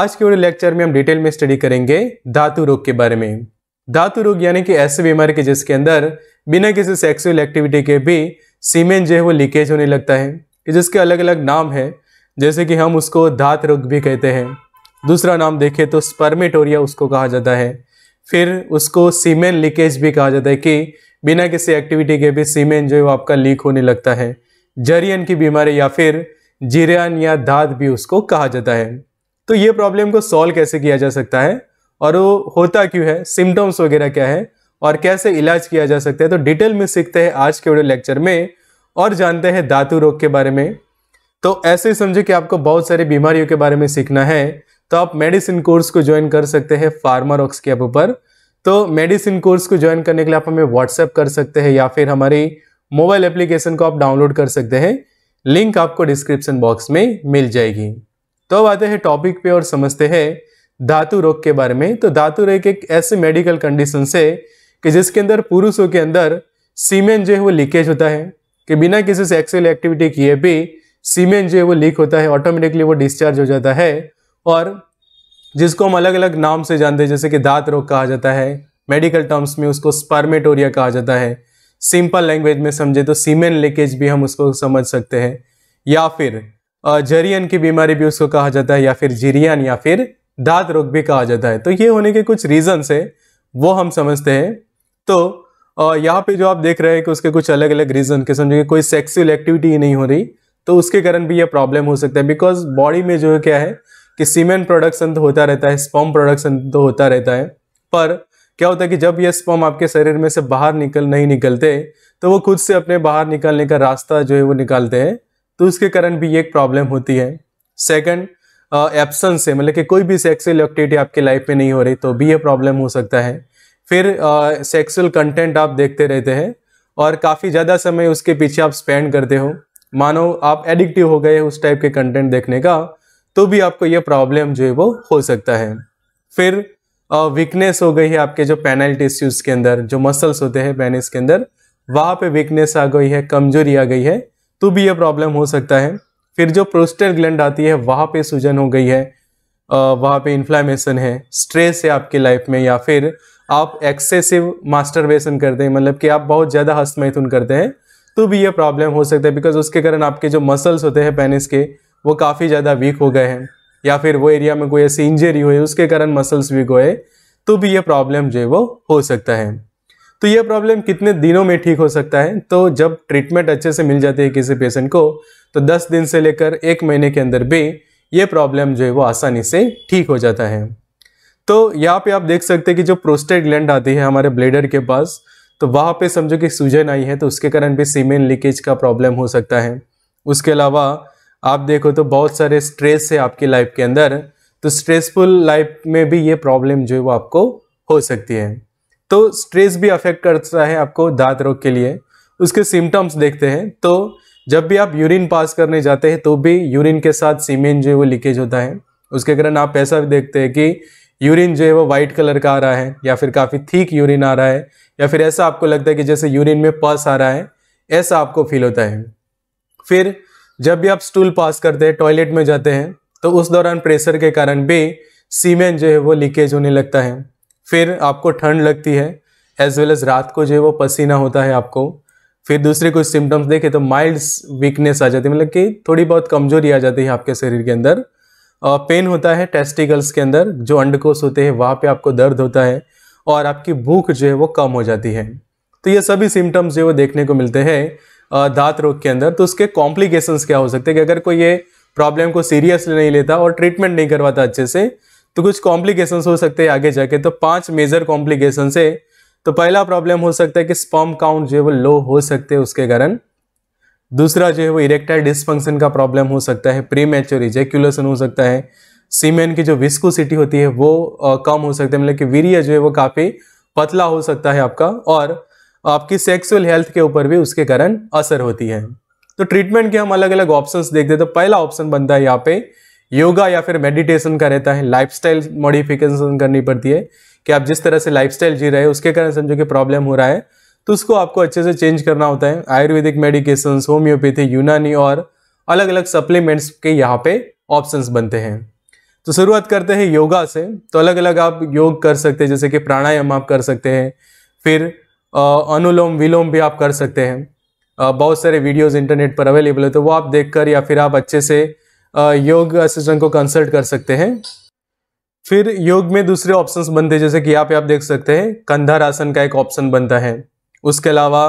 आज के वाले लेक्चर में हम डिटेल में स्टडी करेंगे धातु रोग के बारे में धातु रोग यानी कि ऐसे बीमारी के जिसके अंदर बिना किसी सेक्सुअल एक्टिविटी के भी सीमेन जो है वो लीकेज होने लगता है जिसके अलग अलग नाम है जैसे कि हम उसको धात रोग भी कहते हैं दूसरा नाम देखें तो स्पर्मेटोरिया उसको कहा जाता है फिर उसको सीमेन लीकेज भी कहा जाता है कि बिना किसी एक्टिविटी के भी सीमेन जो है वो आपका लीक होने लगता है जरियन की बीमारी या फिर जीरियन या धात भी उसको कहा जाता है तो ये प्रॉब्लम को सॉल्व कैसे किया जा सकता है और वो होता क्यों है सिम्टम्स वगैरह क्या है और कैसे इलाज किया जा सकता है तो डिटेल में सीखते हैं आज के वीडियो लेक्चर में और जानते हैं धातु रोग के बारे में तो ऐसे ही समझो कि आपको बहुत सारी बीमारियों के बारे में सीखना है तो आप मेडिसिन कोर्स को ज्वाइन कर सकते हैं फार्मारॉक्स के ऊपर तो मेडिसिन कोर्स को ज्वाइन करने के लिए आप हमें व्हाट्सएप कर सकते हैं या फिर हमारी मोबाइल एप्लीकेशन को आप डाउनलोड कर सकते हैं लिंक आपको डिस्क्रिप्शन बॉक्स में मिल जाएगी तो आते हैं टॉपिक पे और समझते हैं धातु रोग के बारे में तो धातु रोग एक ऐसे मेडिकल कंडीशन से कि जिसके अंदर पुरुषों के अंदर सीमेन जो है वो लीकेज होता है कि बिना किसी सेक्सुअल एक्टिविटी किए भी सीमेन जो है वो लीक होता है ऑटोमेटिकली वो डिस्चार्ज हो जाता है और जिसको हम अलग अलग नाम से जानते हैं जैसे कि दांत रोग कहा जाता है मेडिकल टर्म्स में उसको स्पर्मेटोरिया कहा जाता है सिंपल लैंग्वेज में समझे तो सीमेन लीकेज भी हम उसको समझ सकते हैं या फिर जरियन की बीमारी भी उसको कहा जाता है या फिर जीरियन या फिर दाद रोग भी कहा जाता है तो ये होने के कुछ रीजन्स है वो हम समझते हैं तो यहाँ पे जो आप देख रहे हैं कि उसके कुछ अलग अलग रीजन के समझेंगे कोई सेक्सुअल एक्टिविटी ही नहीं हो रही तो उसके कारण भी ये प्रॉब्लम हो सकता है बिकॉज बॉडी में जो है क्या है कि सीमेन प्रोडक्शन तो होता रहता है स्पम प्रोडक्शन तो होता रहता है पर क्या होता है कि जब ये स्पम आपके शरीर में से बाहर निकल नहीं निकलते तो वो खुद से अपने बाहर निकालने का रास्ता जो है वो निकालते हैं तो उसके कारण भी एक प्रॉब्लम होती है सेकंड एब्सेंस से मतलब कि कोई भी सेक्सुअल एक्टिविटी आपके लाइफ में नहीं हो रही तो भी ये प्रॉब्लम हो सकता है फिर सेक्सुअल कंटेंट आप देखते रहते हैं और काफ़ी ज़्यादा समय उसके पीछे आप स्पेंड करते हो मानो आप एडिक्टिव हो गए उस टाइप के कंटेंट देखने का तो भी आपको ये प्रॉब्लम जो है वो हो सकता है फिर वीकनेस हो गई है आपके जो पैनल टिश्यूज़ के अंदर जो मसल्स होते हैं पैनिस के अंदर वहाँ पे वीकनेस आ गई है कमजोरी आ गई है तो भी यह प्रॉब्लम हो सकता है फिर जो प्रोस्टर ग्लैंड आती है वहाँ पे सूजन हो गई है वहाँ पे इन्फ्लामेशन है स्ट्रेस है आपके लाइफ में या फिर आप एक्सेसिव मास्टरबेशन करते हैं मतलब कि आप बहुत ज़्यादा हस्त मैथुन करते हैं तो भी ये प्रॉब्लम हो सकता है बिकॉज उसके कारण आपके जो मसल्स होते हैं पेनिस के वो काफ़ी ज़्यादा वीक हो गए हैं या फिर वो एरिया में कोई ऐसी इंजरी हुई उसके कारण मसल्स वीक हुए तो भी ये प्रॉब्लम जो है वो हो सकता है तो ये प्रॉब्लम कितने दिनों में ठीक हो सकता है तो जब ट्रीटमेंट अच्छे से मिल जाती है किसी पेशेंट को तो 10 दिन से लेकर एक महीने के अंदर भी ये प्रॉब्लम जो है वो आसानी से ठीक हो जाता है तो यहाँ पे आप देख सकते हैं कि जो प्रोस्टेट ग्लैंड आती है हमारे ब्लेडर के पास तो वहाँ पे समझो कि सूजन आई है तो उसके कारण भी सीमेन लीकेज का प्रॉब्लम हो सकता है उसके अलावा आप देखो तो बहुत सारे स्ट्रेस है आपकी लाइफ के अंदर तो स्ट्रेसफुल लाइफ में भी ये प्रॉब्लम जो है वो आपको हो सकती है तो स्ट्रेस भी अफेक्ट करता है आपको दांत रोग के लिए उसके सिम्टम्स देखते हैं तो जब भी आप यूरिन पास करने जाते हैं तो भी यूरिन के साथ सीमेंट जो है वो लीकेज होता है उसके कारण आप ऐसा भी देखते हैं कि यूरिन जो है वो वाइट कलर का आ रहा है या फिर काफ़ी थीक यूरिन आ रहा है या फिर ऐसा आपको लगता है कि जैसे यूरिन में पस आ रहा है ऐसा आपको फील होता है फिर जब भी आप स्टूल पास करते हैं टॉयलेट में जाते हैं तो उस दौरान प्रेशर के कारण भी सीमेंट जो है वो लीकेज होने लगता है फिर आपको ठंड लगती है एज वेल एज रात को जो है वो पसीना होता है आपको फिर दूसरे कुछ सिम्टम्स देखें तो माइल्ड वीकनेस आ जाती है मतलब कि थोड़ी बहुत कमजोरी आ जाती है आपके शरीर के अंदर पेन होता है टेस्टिकल्स के अंदर जो अंडकोश होते हैं वहाँ पे आपको दर्द होता है और आपकी भूख जो है वो कम हो जाती है तो ये सभी सिम्टम्स जो है वो देखने को मिलते हैं दांत रोग के अंदर तो उसके कॉम्प्लिकेशंस क्या हो सकते हैं कि अगर कोई ये प्रॉब्लम को सीरियसली नहीं लेता और ट्रीटमेंट नहीं करवाता अच्छे से तो कुछ कॉम्प्लिकेशन हो सकते हैं आगे जाके तो पांच मेजर कॉम्प्लिकेशन है तो पहला प्रॉब्लम हो सकता है कि स्पर्म काउंट जो है वो लो हो सकते हैं उसके कारण दूसरा जो है वो इरेक्टाइल डिस्फंक्शन का प्रॉब्लम हो सकता है प्री मेच्योर इजेक्यूलेशन हो सकता है सीमेन की जो विस्कोसिटी होती है वो आ, कम हो सकता है मतलब कि वीरिया जो है वो काफ़ी पतला हो सकता है आपका और आपकी सेक्सुअल हेल्थ के ऊपर भी उसके कारण असर होती है तो ट्रीटमेंट के हम अलग अलग ऑप्शंस देखते हैं तो पहला ऑप्शन बनता है यहाँ पे योगा या फिर मेडिटेशन का रहता है लाइफस्टाइल मॉडिफिकेशन करनी पड़ती है कि आप जिस तरह से लाइफस्टाइल जी रहे हैं उसके कारण समझो कि प्रॉब्लम हो रहा है तो उसको आपको अच्छे से चेंज करना होता है आयुर्वेदिक मेडिकेशन होम्योपैथी यूनानी और अलग अलग सप्लीमेंट्स के यहाँ पे ऑप्शंस बनते हैं तो शुरुआत करते हैं योगा से तो अलग अलग आप योग कर सकते हैं जैसे कि प्राणायाम आप कर सकते हैं फिर अनुलोम विलोम भी आप कर सकते हैं बहुत सारे वीडियोस इंटरनेट पर अवेलेबल है तो वो आप देखकर या फिर आप अच्छे से योग असिस्टेंट को कंसल्ट कर सकते हैं फिर योग में दूसरे ऑप्शंस बनते हैं जैसे कि यहाँ पे आप देख सकते हैं कंधार आसन का एक ऑप्शन बनता है उसके अलावा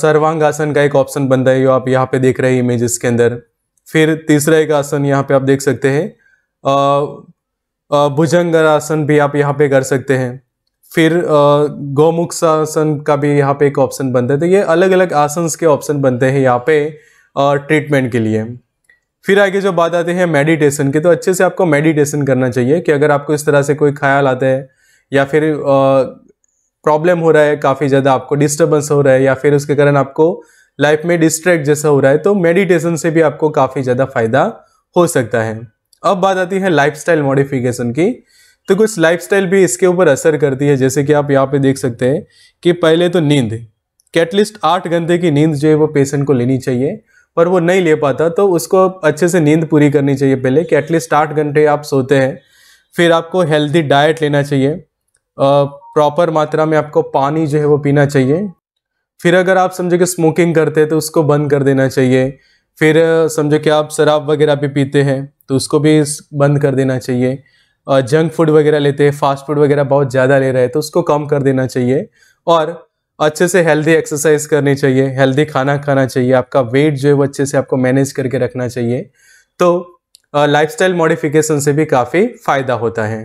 सर्वांग आसन का एक ऑप्शन बनता है जो आप यहाँ पे देख रहे हैं इमेजेस के अंदर फिर तीसरा एक आसन यहाँ पे आप देख सकते हैं भुजंग आसन भी आप यहाँ पे कर सकते हैं फिर गौमुख आसन का भी यहाँ पे एक ऑप्शन बनता है तो ये अलग अलग आसन के ऑप्शन बनते हैं यहाँ पे ट्रीटमेंट के लिए फिर आगे जब बात आती है मेडिटेशन की तो अच्छे से आपको मेडिटेशन करना चाहिए कि अगर आपको इस तरह से कोई ख्याल आता है या फिर प्रॉब्लम हो रहा है काफ़ी ज़्यादा आपको डिस्टर्बेंस हो रहा है या फिर उसके कारण आपको लाइफ में डिस्ट्रैक्ट जैसा हो रहा है तो मेडिटेशन से भी आपको काफ़ी ज़्यादा फ़ायदा हो सकता है अब बात आती है स्टाइल मॉडिफिकेशन की तो कुछ स्टाइल भी इसके ऊपर असर करती है जैसे कि आप यहाँ पर देख सकते हैं कि पहले तो नींद कैटलिस्ट आठ घंटे की नींद जो है वो पेशेंट को लेनी चाहिए पर वो नहीं ले पाता तो उसको अच्छे से नींद पूरी करनी चाहिए पहले कि एटलीस्ट आठ घंटे आप सोते हैं फिर आपको हेल्दी डाइट लेना चाहिए प्रॉपर मात्रा में आपको पानी जो है वो पीना चाहिए फिर अगर आप समझो कि स्मोकिंग करते हैं तो उसको बंद कर देना चाहिए फिर समझो कि आप शराब वगैरह भी पीते हैं तो उसको भी बंद कर देना चाहिए जंक फूड वगैरह लेते हैं फास्ट फूड वगैरह बहुत ज़्यादा ले रहे हैं तो उसको कम कर देना चाहिए और अच्छे से हेल्दी एक्सरसाइज करनी चाहिए हेल्दी खाना खाना चाहिए आपका वेट जो है वो अच्छे से आपको मैनेज करके रखना चाहिए तो लाइफस्टाइल मॉडिफिकेशन से भी काफ़ी फ़ायदा होता है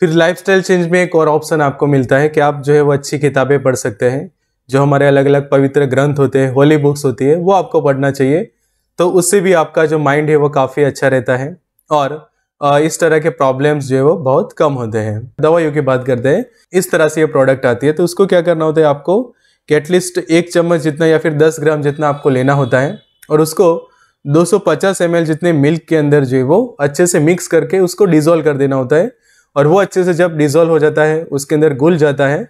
फिर लाइफस्टाइल चेंज में एक और ऑप्शन आपको मिलता है कि आप जो है वो अच्छी किताबें पढ़ सकते हैं जो हमारे अलग अलग पवित्र ग्रंथ होते हैं होली बुक्स होती है वो आपको पढ़ना चाहिए तो उससे भी आपका जो माइंड है वो काफ़ी अच्छा रहता है और इस तरह के प्रॉब्लम्स जो है वो बहुत कम होते हैं दवाइयों की बात करते हैं इस तरह से ये प्रोडक्ट आती है तो उसको क्या करना होता है आपको कि एटलीस्ट एक चम्मच जितना या फिर 10 ग्राम जितना आपको लेना होता है और उसको 250 ml जितने मिल्क के अंदर जो है वो अच्छे से मिक्स करके उसको डिजोल्व कर देना होता है और वो अच्छे से जब डिजोल्व हो जाता है उसके अंदर घुल जाता है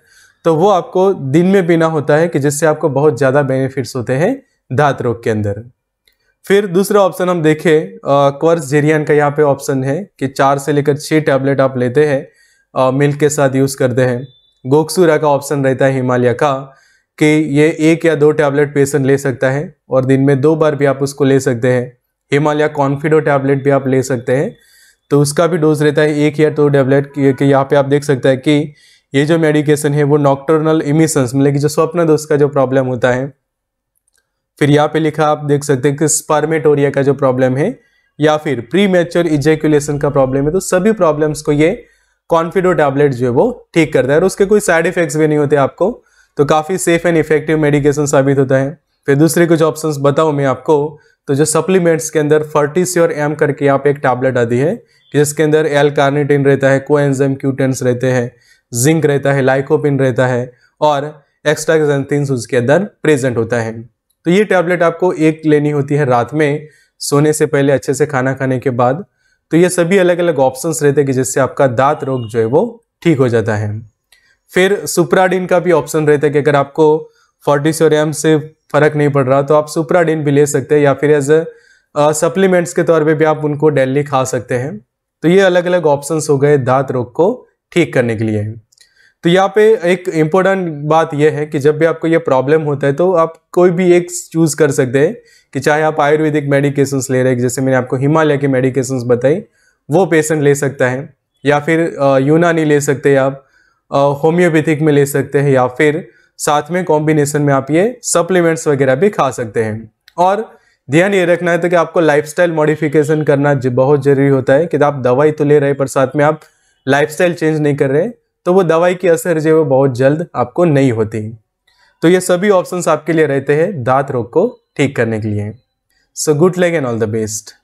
तो वो आपको दिन में पीना होता है कि जिससे आपको बहुत ज़्यादा बेनिफिट्स होते हैं दांत रोग के अंदर फिर दूसरा ऑप्शन हम देखें क्वर्स जेरियन का यहाँ पे ऑप्शन है कि चार से लेकर छः टैबलेट आप लेते हैं मिल्क के साथ यूज़ करते हैं गोक्सूरा का ऑप्शन रहता है हिमालय का कि ये एक या दो टैबलेट पेशेंट ले सकता है और दिन में दो बार भी आप उसको ले सकते हैं हिमालय कॉन्फिडो टैबलेट भी आप ले सकते हैं तो उसका भी डोज रहता है एक या दो टैबलेट कि यहाँ पे आप देख सकते हैं कि ये जो मेडिकेशन है वो नॉक्टर्नल इमिशंस मतलब कि जो स्वप्न दोष का जो प्रॉब्लम होता है फिर यहाँ पे लिखा आप देख सकते हैं कि स्पर्मेटोरिया का जो प्रॉब्लम है या फिर प्री मेच्योर इजेकुलेशन का प्रॉब्लम है तो सभी प्रॉब्लम्स को ये कॉन्फिडो टैबलेट जो है वो ठीक करता है और उसके कोई साइड इफेक्ट्स भी नहीं होते आपको तो काफ़ी सेफ एंड इफेक्टिव मेडिकेशन साबित होता है फिर दूसरे कुछ ऑप्शन बताऊँ मैं आपको तो जो सप्लीमेंट्स के अंदर फर्टिस्योर एम करके यहाँ पे एक टैबलेट आती है जिसके अंदर एल कार्निटिन रहता है कोएंजाइम क्यूटेंस रहते हैं जिंक रहता है लाइकोपिन रहता है और एक्स्ट्रा उसके अंदर प्रेजेंट होता है तो ये टैबलेट आपको एक लेनी होती है रात में सोने से पहले अच्छे से खाना खाने के बाद तो ये सभी अलग अलग ऑप्शन रहते हैं कि जिससे आपका दांत रोग जो है वो ठीक हो जाता है फिर सुप्राडीन का भी ऑप्शन रहता है कि अगर आपको फोर्टिसोरियम से फर्क नहीं पड़ रहा तो आप सुप्राडीन भी ले सकते हैं या फिर एज सप्लीमेंट्स के तौर पे भी आप उनको डेली खा सकते हैं तो ये अलग अलग ऑप्शंस हो गए दांत रोग को ठीक करने के लिए तो यहाँ पे एक इम्पोर्टेंट बात यह है कि जब भी आपको ये प्रॉब्लम होता है तो आप कोई भी एक चूज़ कर सकते हैं कि चाहे आप आयुर्वेदिक मेडिकेशंस ले रहे हैं जैसे मैंने आपको हिमालय की मेडिकेशंस बताई वो पेशेंट ले सकता है या फिर यूनानी ले सकते हैं आप होम्योपैथिक में ले सकते हैं या फिर साथ में कॉम्बिनेशन में आप ये सप्लीमेंट्स वगैरह भी खा सकते हैं और ध्यान ये रखना है तो कि आपको लाइफस्टाइल मॉडिफिकेशन करना बहुत ज़रूरी होता है कि आप दवाई तो ले रहे पर साथ में आप लाइफस्टाइल चेंज नहीं कर रहे हैं तो वो दवाई की असर जो है वो बहुत जल्द आपको नहीं होती तो ये सभी ऑप्शंस आपके लिए रहते हैं दांत रोग को ठीक करने के लिए so good luck and all the best